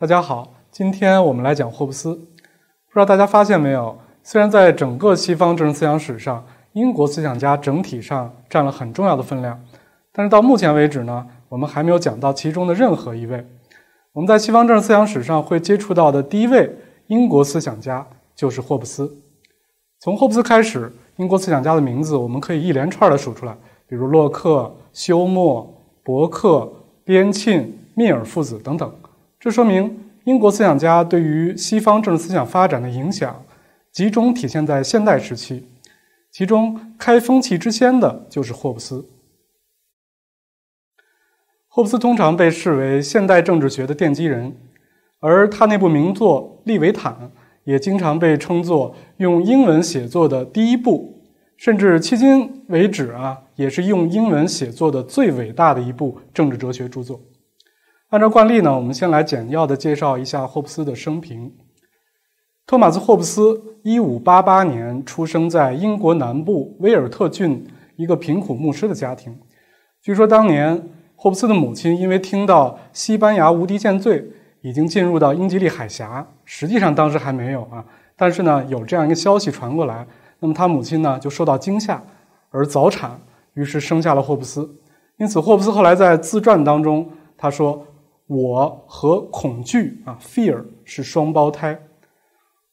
大家好，今天我们来讲霍布斯。不知道大家发现没有，虽然在整个西方政治思想史上，英国思想家整体上占了很重要的分量，但是到目前为止呢，我们还没有讲到其中的任何一位。我们在西方政治思想史上会接触到的第一位英国思想家就是霍布斯。从霍布斯开始，英国思想家的名字我们可以一连串的数出来，比如洛克、休谟、伯克、边沁、密尔父子等等。这说明英国思想家对于西方政治思想发展的影响，集中体现在现代时期。其中开风气之先的就是霍布斯。霍布斯通常被视为现代政治学的奠基人，而他那部名作《利维坦》也经常被称作用英文写作的第一部，甚至迄今为止啊，也是用英文写作的最伟大的一部政治哲学著作。按照惯例呢，我们先来简要的介绍一下霍布斯的生平。托马斯·霍布斯1588年出生在英国南部威尔特郡一个贫苦牧师的家庭。据说当年霍布斯的母亲因为听到西班牙无敌舰队已经进入到英吉利海峡，实际上当时还没有啊，但是呢有这样一个消息传过来，那么他母亲呢就受到惊吓而早产，于是生下了霍布斯。因此霍布斯后来在自传当中他说。我和恐惧啊，Fear 是双胞胎。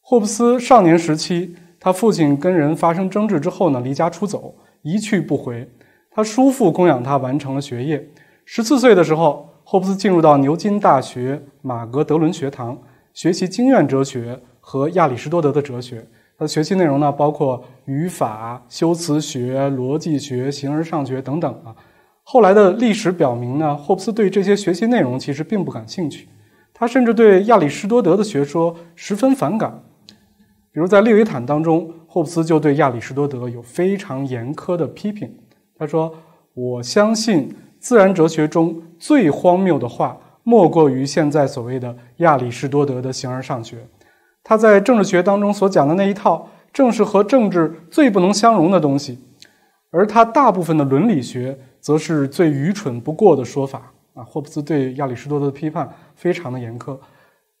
霍布斯少年时期，他父亲跟人发生争执之后呢，离家出走，一去不回。他叔父供养他完成了学业。十四岁的时候，霍布斯进入到牛津大学马格德伦学堂学习经验哲学和亚里士多德的哲学。他的学习内容呢，包括语法、修辞学、逻辑学、形而上学等等啊。后来的历史表明呢，霍布斯对这些学习内容其实并不感兴趣，他甚至对亚里士多德的学说十分反感。比如在《利维坦》当中，霍布斯就对亚里士多德有非常严苛的批评。他说：“我相信自然哲学中最荒谬的话，莫过于现在所谓的亚里士多德的形而上学。他在政治学当中所讲的那一套，正是和政治最不能相容的东西。而他大部分的伦理学。”则是最愚蠢不过的说法啊！霍布斯对亚里士多德的批判非常的严苛，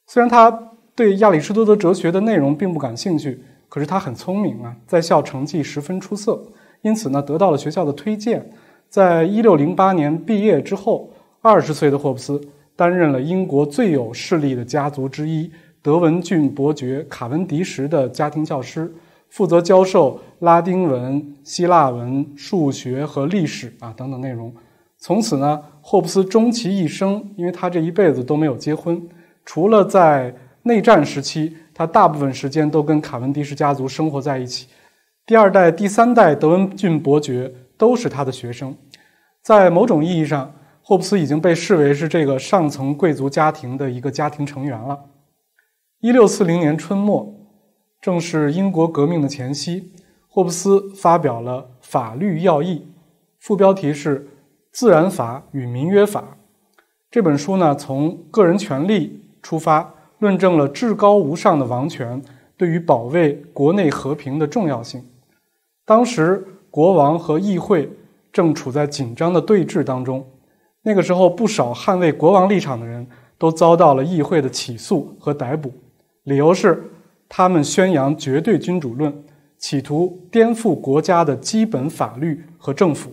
虽然他对亚里士多德哲学的内容并不感兴趣，可是他很聪明啊，在校成绩十分出色，因此呢，得到了学校的推荐。在一六零八年毕业之后，二十岁的霍布斯担任了英国最有势力的家族之一德文郡伯爵卡文迪什的家庭教师。负责教授拉丁文、希腊文、数学和历史啊等等内容。从此呢，霍布斯终其一生，因为他这一辈子都没有结婚，除了在内战时期，他大部分时间都跟卡文迪什家族生活在一起。第二代、第三代德文郡伯爵都是他的学生。在某种意义上，霍布斯已经被视为是这个上层贵族家庭的一个家庭成员了。一六四零年春末。正是英国革命的前夕，霍布斯发表了《法律要义》，副标题是“自然法与民约法”。这本书呢，从个人权利出发，论证了至高无上的王权对于保卫国内和平的重要性。当时，国王和议会正处在紧张的对峙当中。那个时候，不少捍卫国王立场的人都遭到了议会的起诉和逮捕，理由是。他们宣扬绝对君主论，企图颠覆国家的基本法律和政府。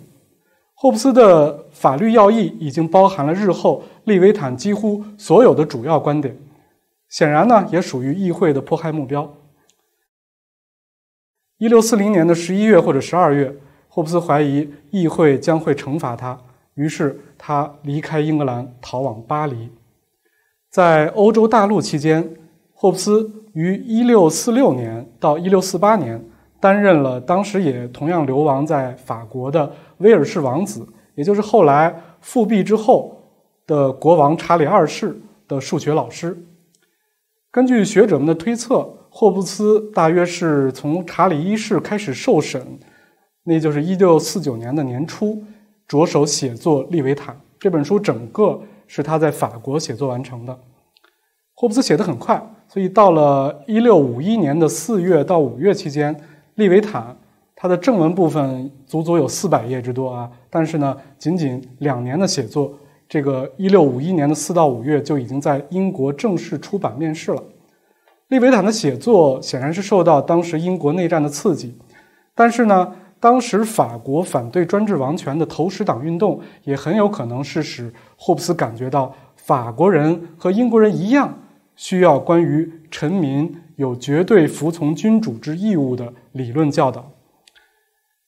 霍布斯的《法律要义》已经包含了日后《利维坦》几乎所有的主要观点，显然呢，也属于议会的迫害目标。一六四零年的十一月或者十二月，霍布斯怀疑议会将会惩罚他，于是他离开英格兰，逃往巴黎。在欧洲大陆期间。霍布斯于1646年到1648年担任了当时也同样流亡在法国的威尔士王子，也就是后来复辟之后的国王查理二世的数学老师。根据学者们的推测，霍布斯大约是从查理一世开始受审，那就是1649年的年初着手写作《利维坦》这本书，整个是他在法国写作完成的。霍布斯写的很快。所以到了一六五一年的四月到五月期间，《利维坦》它的正文部分足足有四百页之多啊！但是呢，仅仅两年的写作，这个一六五一年的四到五月就已经在英国正式出版面世了。《利维坦》的写作显然是受到当时英国内战的刺激，但是呢，当时法国反对专制王权的投石党运动也很有可能是使霍布斯感觉到法国人和英国人一样。需要关于臣民有绝对服从君主之义务的理论教导，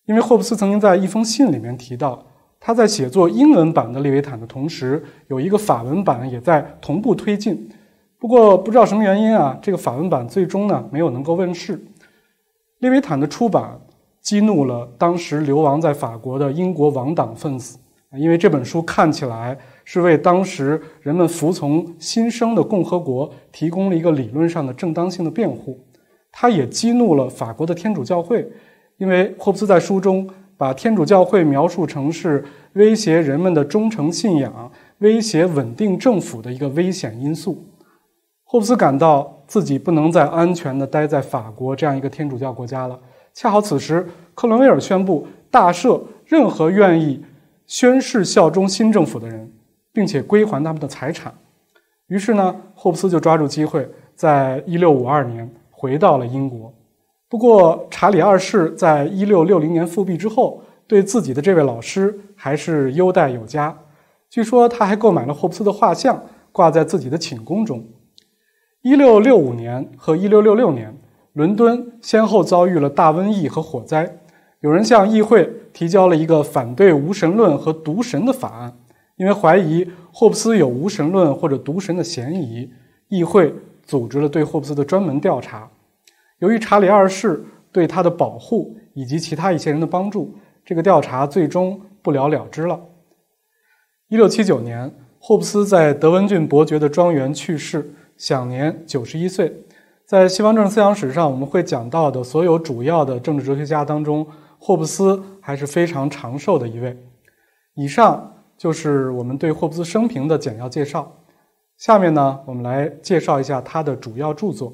因为霍布斯曾经在一封信里面提到，他在写作英文版的《利维坦》的同时，有一个法文版也在同步推进。不过不知道什么原因啊，这个法文版最终呢没有能够问世。《利维坦》的出版激怒了当时流亡在法国的英国王党分子，因为这本书看起来。是为当时人们服从新生的共和国提供了一个理论上的正当性的辩护，他也激怒了法国的天主教会，因为霍布斯在书中把天主教会描述成是威胁人们的忠诚信仰、威胁稳定政府的一个危险因素。霍布斯感到自己不能再安全地待在法国这样一个天主教国家了。恰好此时，克伦威尔宣布大赦任何愿意宣誓效忠新政府的人。并且归还他们的财产，于是呢，霍布斯就抓住机会，在1652年回到了英国。不过，查理二世在1660年复辟之后，对自己的这位老师还是优待有加。据说他还购买了霍布斯的画像，挂在自己的寝宫中。1665年和1666年，伦敦先后遭遇了大瘟疫和火灾。有人向议会提交了一个反对无神论和毒神的法案。因为怀疑霍布斯有无神论或者独神的嫌疑，议会组织了对霍布斯的专门调查。由于查理二世对他的保护以及其他一些人的帮助，这个调查最终不了了之了。一六七九年，霍布斯在德文郡伯爵的庄园去世，享年九十一岁。在西方政治思想史上，我们会讲到的所有主要的政治哲学家当中，霍布斯还是非常长寿的一位。以上。就是我们对霍布斯生平的简要介绍。下面呢，我们来介绍一下他的主要著作。